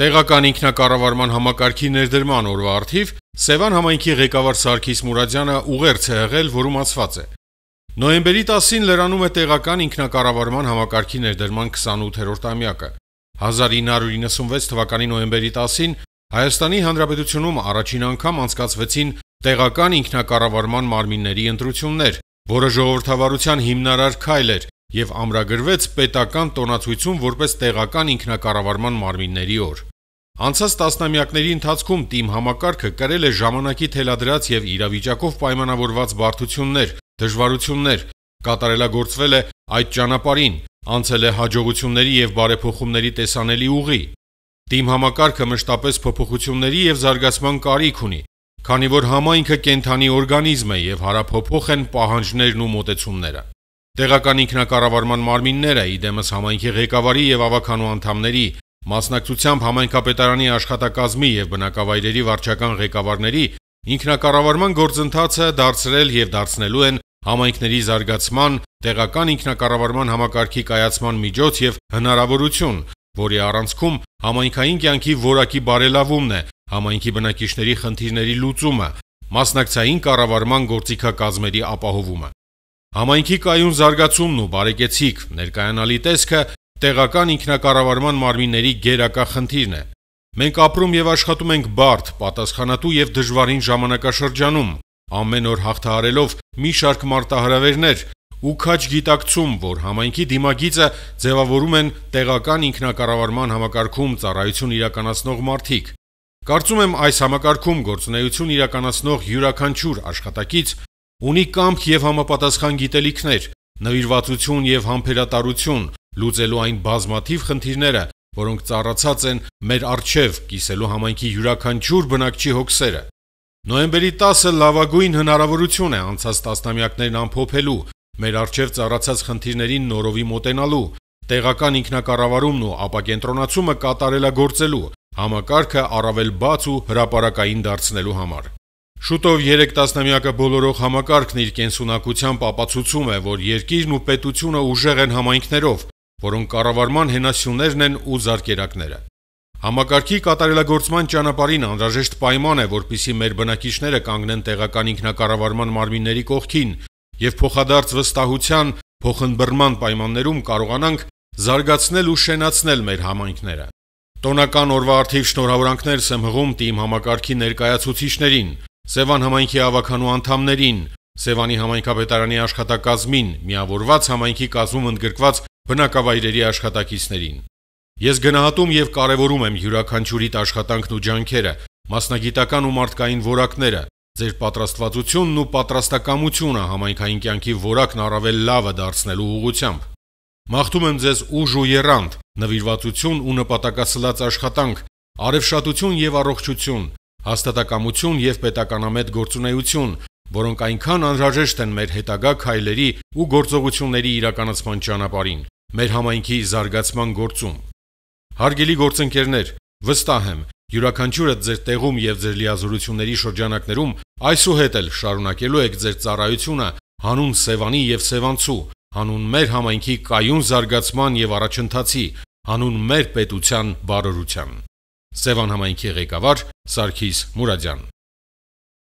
Տեղական ինքնակառավարման համակարգի ներդրման օրվա արդիվ Սևան համայնքի ղեկավար Սարգիս Մուրադյանը ուղերձ է եղել, որում ասված է. Նոյեմբերի 10-ին լրանում է տեղական ինքնակառավարման համակարգի ներդրման 28-րդ տարեակը։ 1996 թվականի նոյեմբերի 10-ին Հայաստանի Հանրապետությունում առաջին անգամ անցկացվեցին տեղական ինքնակառավարման մարմինների ընտրություններ, որը ժողովրդավարության հիմնարար քայլ էր եւ ամրագրվեց պետական տոնացույցում որպես տեղական ինքնակառավարման մարմինների օր։ Անցած տասնամյակների ընթացքում Տիմ համակարգը կրել է ժամանակի թելադրած եւ իրավիճակով պայմանավորված բարդություններ, դժվարություններ, կատարելագործվել է այդ ճանապարհին, անցել է հաջողությունների եւ բարեփոխումների տեսանելի ուղի։ Տիմ համակարգը մշտապես փոփոխությունների եւ զարգացման կարիք ունի, քանի որ համայնքը կենթանի օրգանիզմ է եւ հարափոփող են պահանջներն ու մոտեցումները։ Տեղական ինքնակառավարման մարմինները, իդեմս համայնքի ղեկավարի եւ ավականու անդամների, մասնակցությամբ համայնքապետարանի աշխատակազմի եւ բնակավայրերի վարչական ղեկավարների ինքնակառավարման գործընթացը դարձրել եւ դարձնելու են համայնքների զարգացման, տեղական ինքնակառավարման համակարգի կայացման միջոց եւ հնարավորություն, որի առանցքում համայնքային կյանքի որակի բարելավումն է, համայնքի բնակիչների խնդիրների լուծումը, մասնակցային կառավարման գործիքակազմերի ապահովումը։ Համայնքի կայուն զարգացումն ու բարեկեցիկ ներկայանալի տեսքը տեղական ինքնակառավարման մարմինների գերակա խնդիրն է։ Մենք ապրում եւ աշխատում ենք բարդ, պատասխանատու եւ դժվարին ժամանակաշրջանում, ամեն օր հաղթահարելով մի շարք մարտահրավերներ ու քաջ գիտակցում, որ համայնքի դիմագիծը ձևավորում են տեղական ինքնակառավարման համակարգում ծառայություն իրականացնող մարդիկ։ Կարծում եմ այս համակարգում գործունեություն իրականացնող յուրաքանչյուր աշխատակից Ունի կամք եւ համապատասխան գիտելիքներ, նվիրվածություն եւ համբերատարություն լուծելու այն բազմաթիվ խնդիրները, որոնք ծառացած են մեր արչև կիսելու համայնքի յուրաքանչյուր բնակչի հոգսերը։ Նոյեմբերի 10-ը լավագույն հնարավորություն է անցած տասնամյակներն ամփոփելու, մեր արչև ծառացած խնդիրներին նորովի մոտենալու, տեղական ինքնակառավարումն ու ապակենտրոնացումը կատարելագործելու, համակարգը առավել բաց ու հրապարակային դարձնելու համար։ Շուտով 3 տասնամյակը բոլորող համակարգն իր կենսունակությամբ ապացուցում է, որ երկիրն ու պետությունը ուժեղ են համայնքներով, որոնք կառավարման հենասյուներն են ու զարգերակները։ Համակարգի կատարելագործման ճանապարհին անհրաժեշտ պայման է, որpիսի մեր բնակիչները կանգնեն տեղական ինքնակառավարման մարմինների կողքին եւ փոխադարձ վստահության, փոխըմբռնման պայմաններում կարողանանք զարգացնել ու շենացնել մեր համայնքները։ Տոնական օրվա արթիվ շնորհավորանքներ Սեմհղում թիմ համակարգի ներկայացուցիչներին Սևան համայնքի ավականու անդամներին, Սևանի համայնքապետարանի աշխատակազմին, միավորված համայնքի կազմում ընդգրկված բնակավայրերի աշխատակիցներին։ Ես գնահատում եւ կարեւորում եմ յուրաքանչյուրիդ աշխատանքն ու ջանքերը, մասնագիտական ու մարդկային ворակները, ձեր պատրաստվածությունն ու պատրաստակամությունը համայնքային կյանքի ворակն առավել լավը դարձնելու ուղղությամբ։ Մաղթում եմ ձեզ ուժ ու երանգ, նվիրվածություն ու նպատակասլաց աշխատանք, արևշատություն եւ առողջություն, հաստատակամություն եւ պետականամետ գործունեություն, որոնք այնքան անհրաժեշտ են մեր հետագա քայլերի ու գործողությունների իրականացման ճանապարհին, մեր համայնքի զարգացման գործում։ Հարգելի գործընկերներ, վստահ եմ, յուրաքանչյուրը ձեր տեղում եւ ձեր լիազորությունների շրջանակներում այսուհետ էլ շարունակելու եք ձեր ծառայությունը հանուն Սևանի եւ Սևանցու, հանուն մեր համայնքի կայուն զարգացման եւ առաջընթացի, հանուն մեր պետության բարօրության։ Սևան համայնքի ղեկավար Սարգիս Մուրադյան